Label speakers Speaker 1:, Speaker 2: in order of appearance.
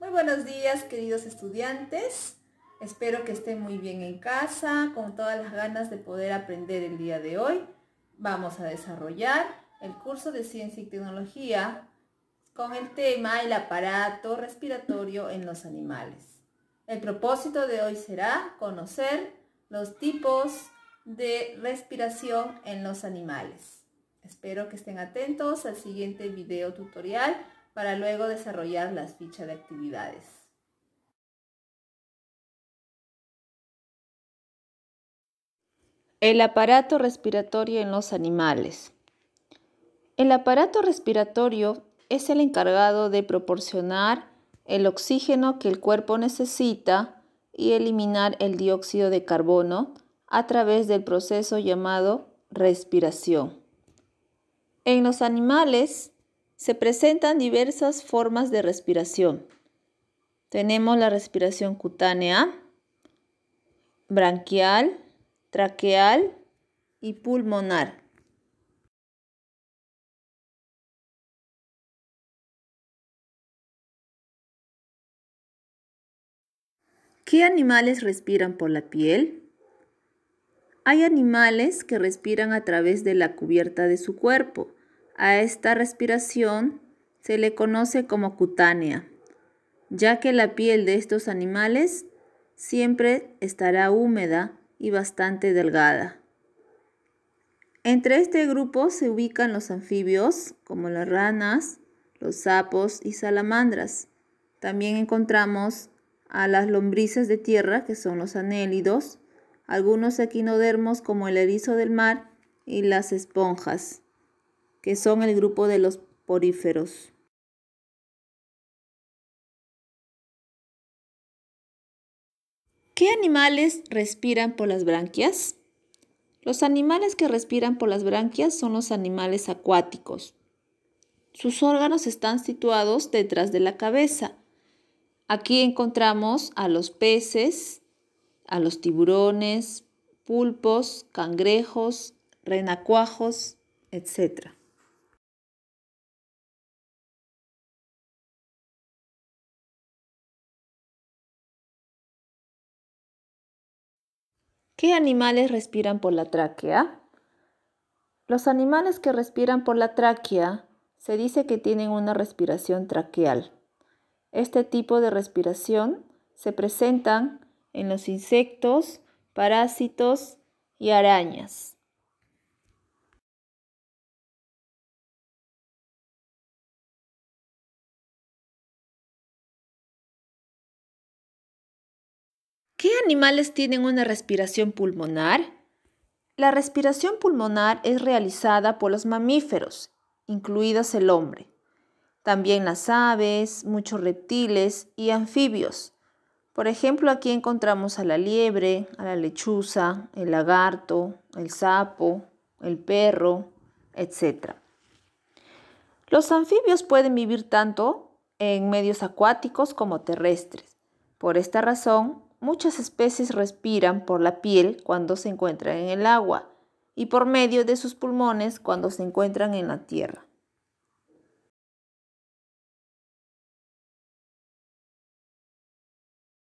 Speaker 1: Muy buenos días, queridos estudiantes. Espero que estén muy bien en casa, con todas las ganas de poder aprender el día de hoy. Vamos a desarrollar el curso de Ciencia y Tecnología con el tema el aparato respiratorio en los animales. El propósito de hoy será conocer los tipos de respiración en los animales. Espero que estén atentos al siguiente video tutorial para luego desarrollar las fichas de actividades. El aparato respiratorio en los animales. El aparato respiratorio es el encargado de proporcionar el oxígeno que el cuerpo necesita y eliminar el dióxido de carbono a través del proceso llamado respiración. En los animales, se presentan diversas formas de respiración. Tenemos la respiración cutánea, branquial, traqueal y pulmonar. ¿Qué animales respiran por la piel? Hay animales que respiran a través de la cubierta de su cuerpo a esta respiración se le conoce como cutánea, ya que la piel de estos animales siempre estará húmeda y bastante delgada. Entre este grupo se ubican los anfibios, como las ranas, los sapos y salamandras. También encontramos a las lombrices de tierra, que son los anélidos, algunos equinodermos como el erizo del mar y las esponjas que son el grupo de los poríferos. ¿Qué animales respiran por las branquias? Los animales que respiran por las branquias son los animales acuáticos. Sus órganos están situados detrás de la cabeza. Aquí encontramos a los peces, a los tiburones, pulpos, cangrejos, renacuajos, etc. ¿Qué animales respiran por la tráquea? Los animales que respiran por la tráquea se dice que tienen una respiración traqueal. Este tipo de respiración se presentan en los insectos, parásitos y arañas. ¿Qué animales tienen una respiración pulmonar? La respiración pulmonar es realizada por los mamíferos, incluidos el hombre. También las aves, muchos reptiles y anfibios. Por ejemplo, aquí encontramos a la liebre, a la lechuza, el lagarto, el sapo, el perro, etc. Los anfibios pueden vivir tanto en medios acuáticos como terrestres. Por esta razón, Muchas especies respiran por la piel cuando se encuentran en el agua y por medio de sus pulmones cuando se encuentran en la tierra.